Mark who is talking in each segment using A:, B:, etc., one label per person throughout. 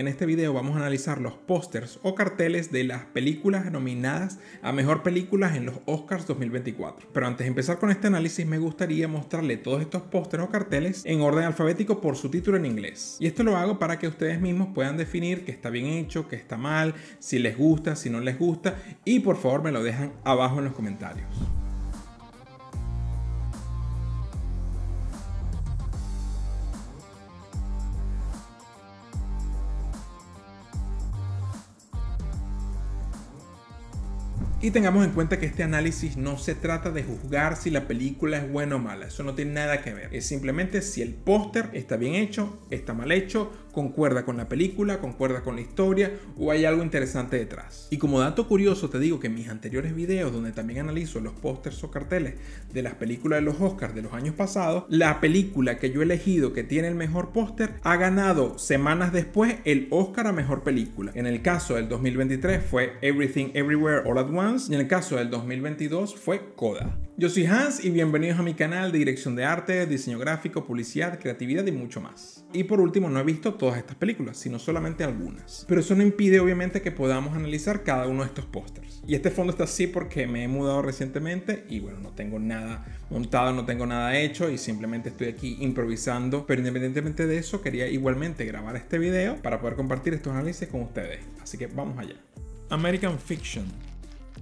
A: En este video vamos a analizar los pósters o carteles de las películas nominadas a Mejor Película en los Oscars 2024. Pero antes de empezar con este análisis me gustaría mostrarle todos estos pósters o carteles en orden alfabético por su título en inglés. Y esto lo hago para que ustedes mismos puedan definir que está bien hecho, que está mal, si les gusta, si no les gusta y por favor me lo dejan abajo en los comentarios. Y tengamos en cuenta que este análisis no se trata de juzgar si la película es buena o mala, eso no tiene nada que ver. Es simplemente si el póster está bien hecho, está mal hecho, concuerda con la película, concuerda con la historia o hay algo interesante detrás. Y como dato curioso te digo que en mis anteriores videos donde también analizo los pósters o carteles de las películas de los Oscars de los años pasados, la película que yo he elegido que tiene el mejor póster ha ganado semanas después el Oscar a mejor película. En el caso del 2023 fue Everything Everywhere All at Once y en el caso del 2022 fue Coda. Yo soy Hans y bienvenidos a mi canal de dirección de arte, diseño gráfico, publicidad, creatividad y mucho más. Y por último, no he visto todas estas películas, sino solamente algunas. Pero eso no impide obviamente que podamos analizar cada uno de estos pósters. Y este fondo está así porque me he mudado recientemente y bueno, no tengo nada montado, no tengo nada hecho y simplemente estoy aquí improvisando. Pero independientemente de eso, quería igualmente grabar este video para poder compartir estos análisis con ustedes. Así que vamos allá. American Fiction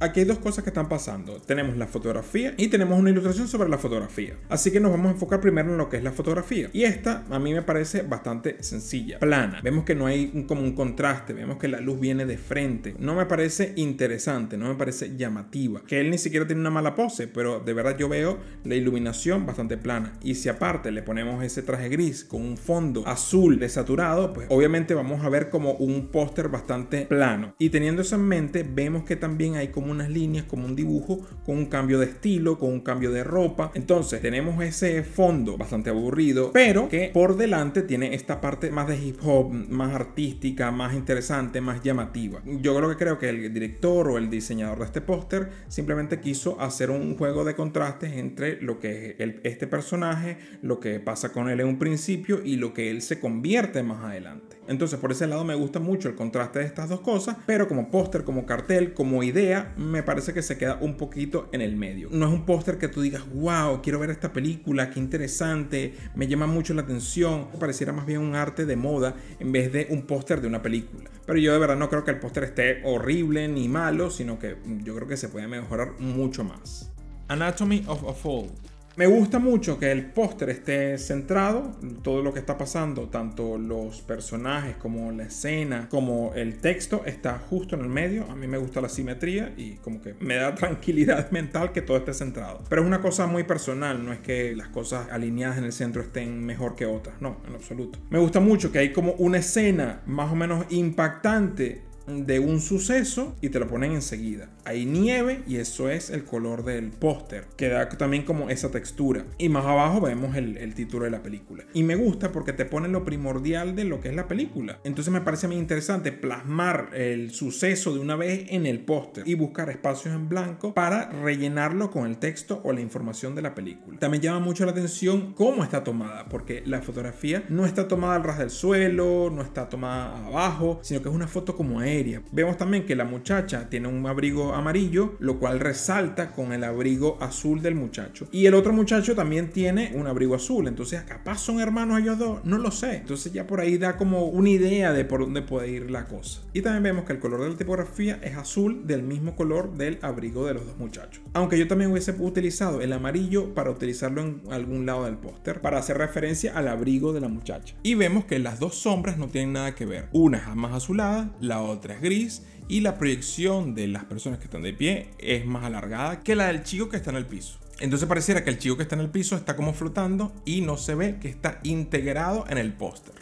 A: Aquí hay dos cosas que están pasando. Tenemos la fotografía y tenemos una ilustración sobre la fotografía. Así que nos vamos a enfocar primero en lo que es la fotografía. Y esta a mí me parece bastante sencilla, plana. Vemos que no hay como un contraste, vemos que la luz viene de frente. No me parece interesante, no me parece llamativa. Que él ni siquiera tiene una mala pose, pero de verdad yo veo la iluminación bastante plana. Y si aparte le ponemos ese traje gris con un fondo azul desaturado, pues obviamente vamos a ver como un póster bastante plano. Y teniendo eso en mente, vemos que también hay como unas líneas, como un dibujo, con un cambio de estilo, con un cambio de ropa. Entonces tenemos ese fondo bastante aburrido, pero que por delante tiene esta parte más de hip hop, más artística, más interesante, más llamativa. Yo creo que creo que el director o el diseñador de este póster simplemente quiso hacer un juego de contrastes entre lo que es este personaje, lo que pasa con él en un principio y lo que él se convierte más adelante. Entonces por ese lado me gusta mucho el contraste de estas dos cosas, pero como póster, como cartel, como idea, me parece que se queda un poquito en el medio. No es un póster que tú digas, wow, quiero ver esta película, qué interesante, me llama mucho la atención. Pareciera más bien un arte de moda en vez de un póster de una película. Pero yo de verdad no creo que el póster esté horrible ni malo, sino que yo creo que se puede mejorar mucho más. Anatomy of a Fall me gusta mucho que el póster esté centrado, todo lo que está pasando, tanto los personajes como la escena, como el texto, está justo en el medio. A mí me gusta la simetría y como que me da tranquilidad mental que todo esté centrado. Pero es una cosa muy personal, no es que las cosas alineadas en el centro estén mejor que otras, no, en absoluto. Me gusta mucho que hay como una escena más o menos impactante de un suceso y te lo ponen enseguida. Hay nieve y eso es el color del póster, que da también como esa textura. Y más abajo vemos el, título de la película. Y me gusta porque te pone lo primordial de lo que es la película. Entonces me parece muy interesante plasmar el suceso de una vez en el póster y buscar espacios en blanco para rellenarlo con el texto o la información de la película. También llama mucho la atención cómo está tomada, porque la fotografía no está tomada al ras del suelo, no está tomada abajo, sino que es una foto como es Vemos también que la muchacha tiene un abrigo amarillo, lo cual resalta con el abrigo azul del muchacho. Y el otro muchacho también tiene un abrigo azul. Entonces, capaz son hermanos ellos dos, no lo sé. Entonces ya por ahí da como una idea de por dónde puede ir la cosa. Y también vemos que el color de la tipografía es azul del mismo color del abrigo de los dos muchachos. Aunque yo también hubiese utilizado el amarillo para utilizarlo en algún lado del póster, para hacer referencia al abrigo de la muchacha. Y vemos que las dos sombras no tienen nada que ver. Una es más azulada, la otra gris y la proyección de las personas que están de pie es más alargada que la del chico que está en el piso. Entonces pareciera que el chico que está en el piso está como flotando y no se ve que está integrado en el póster.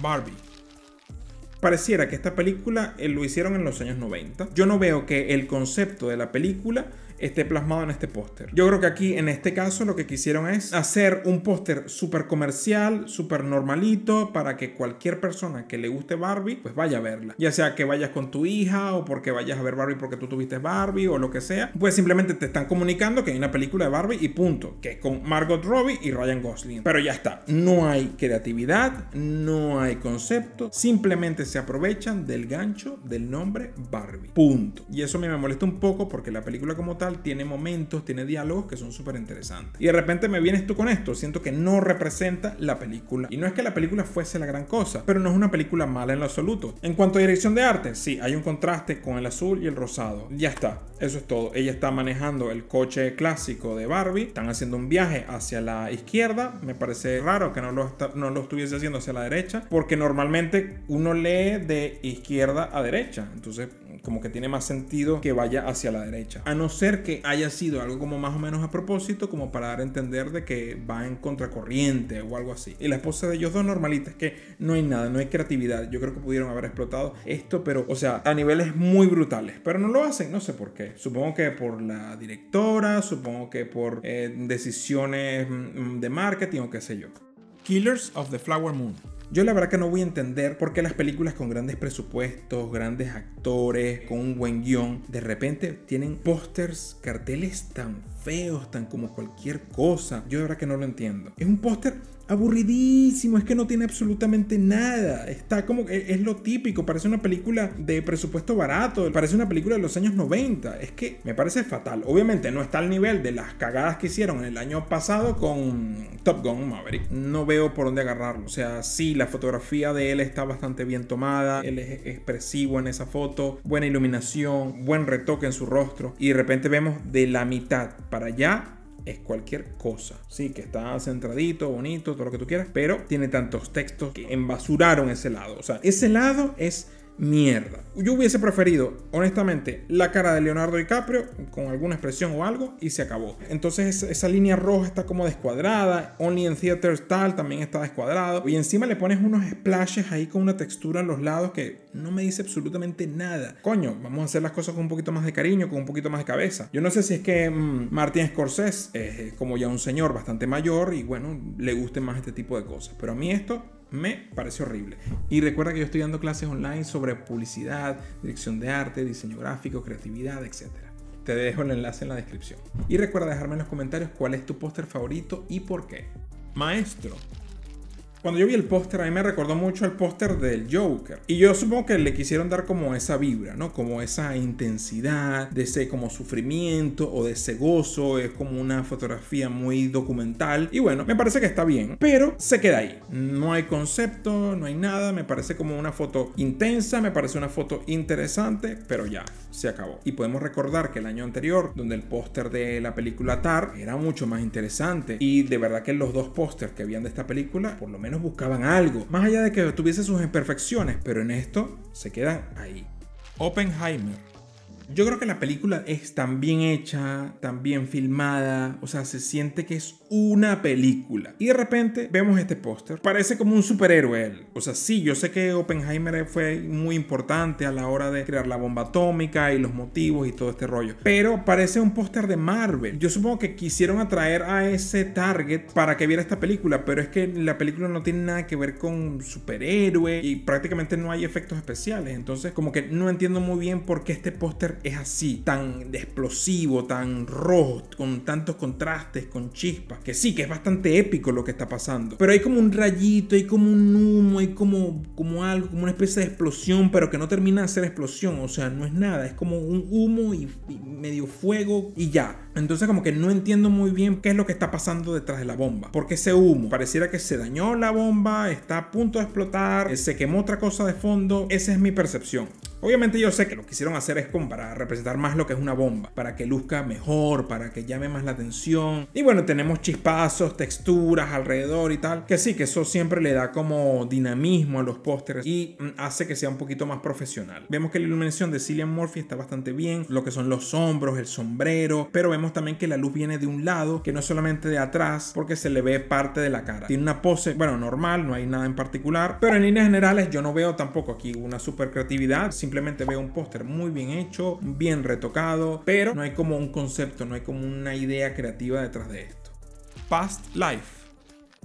A: Barbie. Pareciera que esta película eh, lo hicieron en los años 90. Yo no veo que el concepto de la película esté plasmado en este póster. Yo creo que aquí, en este caso, lo que quisieron es hacer un póster súper comercial, súper normalito, para que cualquier persona que le guste Barbie, pues vaya a verla. Ya sea que vayas con tu hija o porque vayas a ver Barbie porque tú tuviste Barbie o lo que sea. Pues simplemente te están comunicando que hay una película de Barbie y punto. Que es con Margot Robbie y Ryan Gosling. Pero ya está. No hay creatividad, no hay concepto. Simplemente se aprovechan del gancho del nombre Barbie. Punto. Y eso me molesta un poco porque la película como tal tiene momentos, tiene diálogos que son súper interesantes. Y de repente me vienes tú con esto, siento que no representa la película. Y no es que la película fuese la gran cosa, pero no es una película mala en lo absoluto. En cuanto a dirección de arte, sí, hay un contraste con el azul y el rosado. Ya está, eso es todo. Ella está manejando el coche clásico de Barbie, están haciendo un viaje hacia la izquierda, me parece raro que no lo, no lo estuviese haciendo hacia la derecha, porque normalmente uno lee de izquierda a derecha. Entonces, como que tiene más sentido que vaya hacia la derecha. A no ser que haya sido algo como más o menos a propósito, como para dar a entender de que va en contracorriente o algo así. Y la esposa de ellos dos normalita es que no hay nada, no hay creatividad. Yo creo que pudieron haber explotado esto, pero, o sea, a niveles muy brutales. Pero no lo hacen, no sé por qué. Supongo que por la directora, supongo que por eh, decisiones mm, de marketing o qué sé yo. Killers of the Flower Moon. Yo la verdad que no voy a entender por qué las películas con grandes presupuestos, grandes actores, con un buen guión, de repente tienen pósters, carteles tan feos, tan como cualquier cosa. Yo la verdad que no lo entiendo. Es un póster aburridísimo, es que no tiene absolutamente nada. Está como, es, lo típico, parece una película de presupuesto barato, parece una película de los años 90. Es que me parece fatal. Obviamente no está al nivel de las cagadas que hicieron el año pasado con Top Gun Maverick. No veo por dónde agarrarlo. O sea, sí, la fotografía de él está bastante bien tomada, él es expresivo en esa foto, buena iluminación, buen retoque en su rostro. Y de repente vemos de la mitad para allá es cualquier cosa. Sí, que está centradito, bonito, todo lo que tú quieras, pero tiene tantos textos que embasuraron ese lado. O sea, ese lado es mierda. Yo hubiese preferido, honestamente, la cara de Leonardo DiCaprio con alguna expresión o algo y se acabó. Entonces esa línea roja está como descuadrada, Only in Theaters tal también está descuadrado y encima le pones unos splashes ahí con una textura en los lados que no me dice absolutamente nada. Coño, vamos a hacer las cosas con un poquito más de cariño, con un poquito más de cabeza. Yo no sé si es que mm, Martin Scorsese es eh, como ya un señor bastante mayor y bueno, le guste más este tipo de cosas, pero a mí esto me parece horrible. Y recuerda que yo estoy dando clases online sobre publicidad, dirección de arte, diseño gráfico, creatividad, etc. Te dejo el enlace en la descripción. Y recuerda dejarme en los comentarios cuál es tu póster favorito y por qué. Maestro, cuando yo vi el póster, a mí me recordó mucho el póster del Joker. Y yo supongo que le quisieron dar como esa vibra, ¿no? Como esa intensidad, de ese como sufrimiento o de ese gozo. Es como una fotografía muy documental. Y bueno, me parece que está bien, pero se queda ahí. No hay concepto, no hay nada. Me parece como una foto intensa, me parece una foto interesante, pero ya, se acabó. Y podemos recordar que el año anterior, donde el póster de la película Tar era mucho más interesante. Y de verdad que los dos pósters que habían de esta película, por lo menos buscaban algo, más allá de que tuviese sus imperfecciones, pero en esto se quedan ahí. Oppenheimer. Yo creo que la película es tan bien hecha, tan bien filmada, o sea, se siente que es una película. Y de repente vemos este póster. Parece como un superhéroe O sea, sí, yo sé que Oppenheimer fue muy importante a la hora de crear la bomba atómica y los motivos y todo este rollo. Pero parece un póster de Marvel. Yo supongo que quisieron atraer a ese target para que viera esta película. Pero es que la película no tiene nada que ver con superhéroe y prácticamente no hay efectos especiales. Entonces, como que no entiendo muy bien por qué este póster es así, tan explosivo, tan rojo, con tantos contrastes, con chispas que sí, que es bastante épico lo que está pasando, pero hay como un rayito, hay como un humo, hay como, como algo, como una especie de explosión, pero que no termina de ser explosión, o sea, no es nada, es como un humo y, y medio fuego y ya. Entonces como que no entiendo muy bien qué es lo que está pasando detrás de la bomba, porque ese humo pareciera que se dañó la bomba, está a punto de explotar, eh, se quemó otra cosa de fondo, esa es mi percepción. Obviamente yo sé que lo que quisieron hacer es para representar más lo que es una bomba, para que luzca mejor, para que llame más la atención. Y bueno, tenemos chispazos, texturas alrededor y tal, que sí, que eso siempre le da como dinamismo a los pósteres y mm, hace que sea un poquito más profesional. Vemos que la iluminación de Cillian Murphy está bastante bien, lo que son los hombros, el sombrero, pero vemos también que la luz viene de un lado, que no solamente de atrás, porque se le ve parte de la cara. Tiene una pose, bueno, normal, no hay nada en particular, pero en líneas generales yo no veo tampoco aquí una super creatividad, simplemente veo un póster muy bien hecho, bien retocado, pero no hay como un concepto, no hay como una idea creativa detrás de esto. Past Life.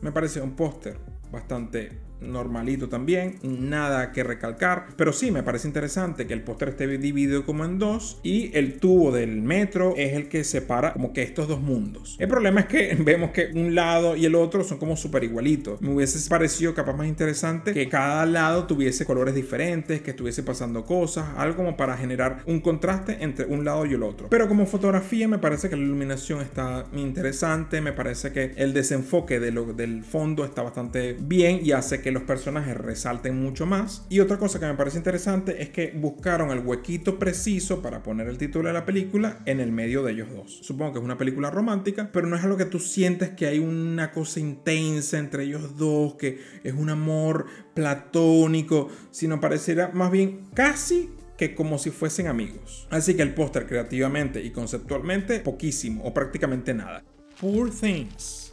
A: Me parece un póster bastante normalito también, nada que recalcar, pero sí me parece interesante que el póster esté dividido como en dos y el tubo del metro es el que separa como que estos dos mundos. El problema es que vemos que un lado y el otro son como súper igualitos. Me hubiese parecido capaz más interesante que cada lado tuviese colores diferentes, que estuviese pasando cosas, algo como para generar un contraste entre un lado y el otro. Pero como fotografía me parece que la iluminación está interesante, me parece que el desenfoque de lo, del fondo está bastante bien y hace que que los personajes resalten mucho más. Y otra cosa que me parece interesante es que buscaron el huequito preciso para poner el título de la película en el medio de ellos dos. Supongo que es una película romántica, pero no es algo que tú sientes que hay una cosa intensa entre ellos dos, que es un amor platónico, sino pareciera más bien casi que como si fuesen amigos. Así que el póster creativamente y conceptualmente poquísimo o prácticamente nada. Poor Things.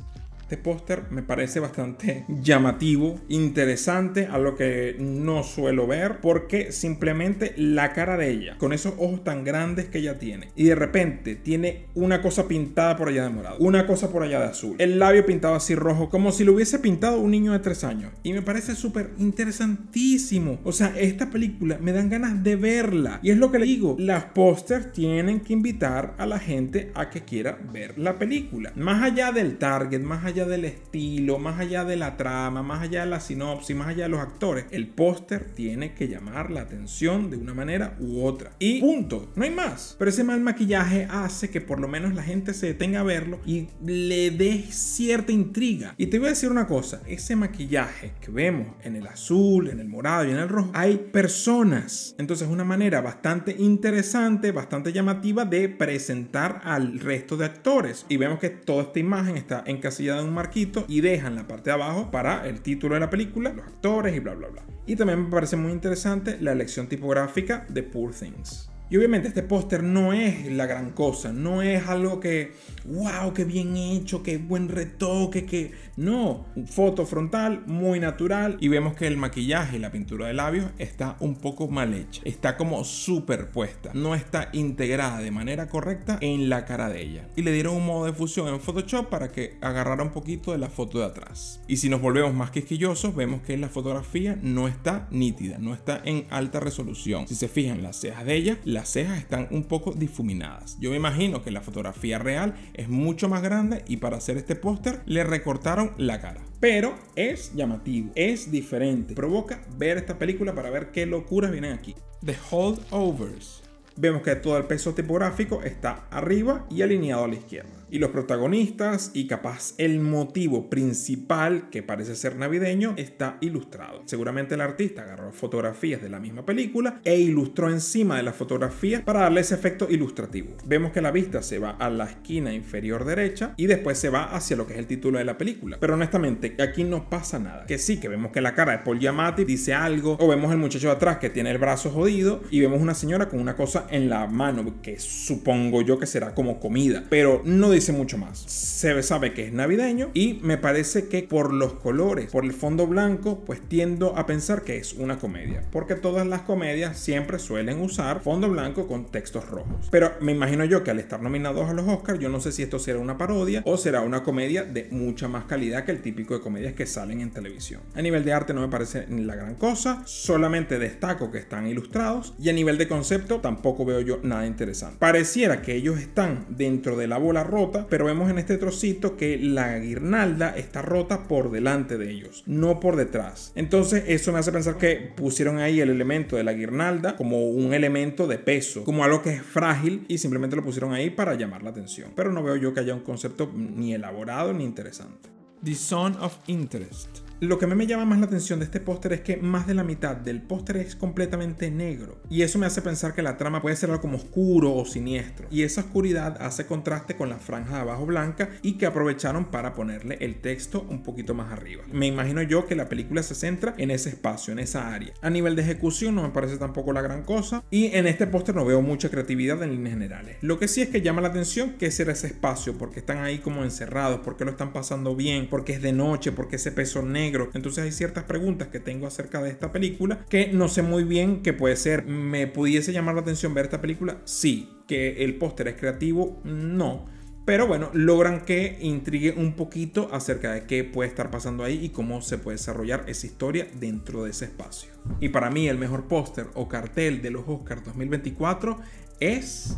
A: Este póster me parece bastante llamativo, interesante, a lo que no suelo ver, porque simplemente la cara de ella, con esos ojos tan grandes que ella tiene, y de repente tiene una cosa pintada por allá de morado, una cosa por allá de azul, el labio pintado así rojo, como si lo hubiese pintado un niño de tres años. Y me parece súper interesantísimo. O sea, esta película me dan ganas de verla. Y es lo que le digo, las pósters tienen que invitar a la gente a que quiera ver la película. Más allá del target, más allá del estilo, más allá de la trama, más allá de la sinopsis, más allá de los actores, el póster tiene que llamar la atención de una manera u otra. Y punto, no hay más. Pero ese mal maquillaje hace que por lo menos la gente se detenga a verlo y le dé cierta intriga. Y te voy a decir una cosa, ese maquillaje que vemos en el azul, en el morado y en el rojo, hay personas. Entonces es una manera bastante interesante, bastante llamativa de presentar al resto de actores. Y vemos que toda esta imagen está encasillada en marquito y dejan la parte de abajo para el título de la película, los actores y bla, bla, bla. Y también me parece muy interesante la elección tipográfica de Poor Things obviamente este póster no es la gran cosa, no es algo que, wow, qué bien hecho, qué buen retoque, que... No, foto frontal muy natural y vemos que el maquillaje y la pintura de labios está un poco mal hecha, está como superpuesta, no está integrada de manera correcta en la cara de ella. Y le dieron un modo de fusión en Photoshop para que agarrara un poquito de la foto de atrás. Y si nos volvemos más quisquillosos, vemos que la fotografía no está nítida, no está en alta resolución. Si se fijan las cejas de ella, cejas están un poco difuminadas. Yo me imagino que la fotografía real es mucho más grande y para hacer este póster le recortaron la cara. Pero es llamativo, es diferente. Provoca ver esta película para ver qué locuras vienen aquí. The Holdovers. Vemos que todo el peso tipográfico está arriba y alineado a la izquierda y los protagonistas y capaz el motivo principal que parece ser navideño está ilustrado. Seguramente el artista agarró fotografías de la misma película e ilustró encima de las fotografías para darle ese efecto ilustrativo. Vemos que la vista se va a la esquina inferior derecha y después se va hacia lo que es el título de la película. Pero honestamente, aquí no pasa nada. Que sí, que vemos que la cara de Paul Giamatti dice algo o vemos el muchacho de atrás que tiene el brazo jodido y vemos una señora con una cosa en la mano que supongo yo que será como comida, pero no dice mucho más. Se sabe que es navideño y me parece que por los colores, por el fondo blanco, pues tiendo a pensar que es una comedia. Porque todas las comedias siempre suelen usar fondo blanco con textos rojos. Pero me imagino yo que al estar nominados a los Oscars, yo no sé si esto será una parodia o será una comedia de mucha más calidad que el típico de comedias que salen en televisión. A nivel de arte no me parece ni la gran cosa, solamente destaco que están ilustrados y a nivel de concepto tampoco veo yo nada interesante. Pareciera que ellos están dentro de la bola rota pero vemos en este trocito que la guirnalda está rota por delante de ellos, no por detrás. Entonces eso me hace pensar que pusieron ahí el elemento de la guirnalda como un elemento de peso, como algo que es frágil y simplemente lo pusieron ahí para llamar la atención. Pero no veo yo que haya un concepto ni elaborado ni interesante. The Son of Interest. Lo que a mí me llama más la atención de este póster es que más de la mitad del póster es completamente negro. Y eso me hace pensar que la trama puede ser algo como oscuro o siniestro. Y esa oscuridad hace contraste con la franja de abajo blanca y que aprovecharon para ponerle el texto un poquito más arriba. Me imagino yo que la película se centra en ese espacio, en esa área. A nivel de ejecución no me parece tampoco la gran cosa. Y en este póster no veo mucha creatividad en líneas generales. Lo que sí es que llama la atención que será ese espacio, porque están ahí como encerrados, porque lo están pasando bien, porque es de noche, porque ese peso negro entonces hay ciertas preguntas que tengo acerca de esta película que no sé muy bien qué puede ser. ¿Me pudiese llamar la atención ver esta película? Sí. ¿Que el póster es creativo? No. Pero bueno, logran que intrigue un poquito acerca de qué puede estar pasando ahí y cómo se puede desarrollar esa historia dentro de ese espacio. Y para mí el mejor póster o cartel de los Oscars 2024 es...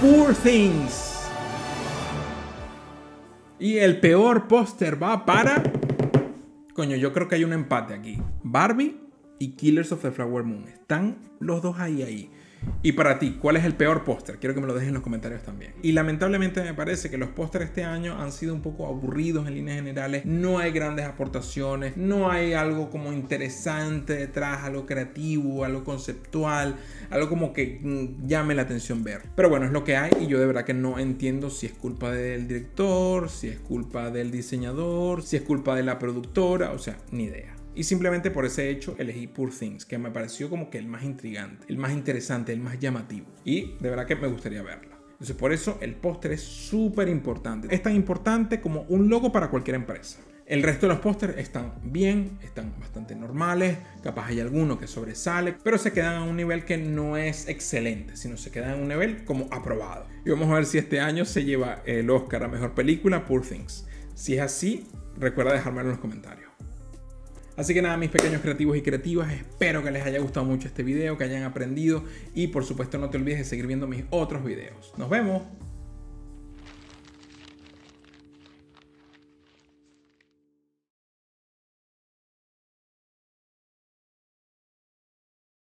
A: Poor Things y el peor póster va para... Coño, yo creo que hay un empate aquí. Barbie y Killers of the Flower Moon. Están los dos ahí, ahí. Y para ti, ¿cuál es el peor póster? Quiero que me lo dejes en los comentarios también. Y lamentablemente me parece que los pósters este año han sido un poco aburridos en líneas generales. No hay grandes aportaciones, no hay algo como interesante detrás, algo creativo, algo conceptual, algo como que mm, llame la atención ver. Pero bueno, es lo que hay y yo de verdad que no entiendo si es culpa del director, si es culpa del diseñador, si es culpa de la productora, o sea, ni idea. Y simplemente por ese hecho elegí Poor Things, que me pareció como que el más intrigante, el más interesante, el más llamativo. Y de verdad que me gustaría verla. Entonces por eso el póster es súper importante. Es tan importante como un logo para cualquier empresa. El resto de los pósters están bien, están bastante normales, capaz hay alguno que sobresale, pero se quedan a un nivel que no es excelente, sino se quedan a un nivel como aprobado. Y vamos a ver si este año se lleva el Oscar a Mejor Película, Poor Things. Si es así, recuerda dejármelo en los comentarios. Así que nada, mis pequeños creativos y creativas, espero que les haya gustado mucho este video, que hayan aprendido y por supuesto no te olvides de seguir viendo mis otros videos. Nos vemos.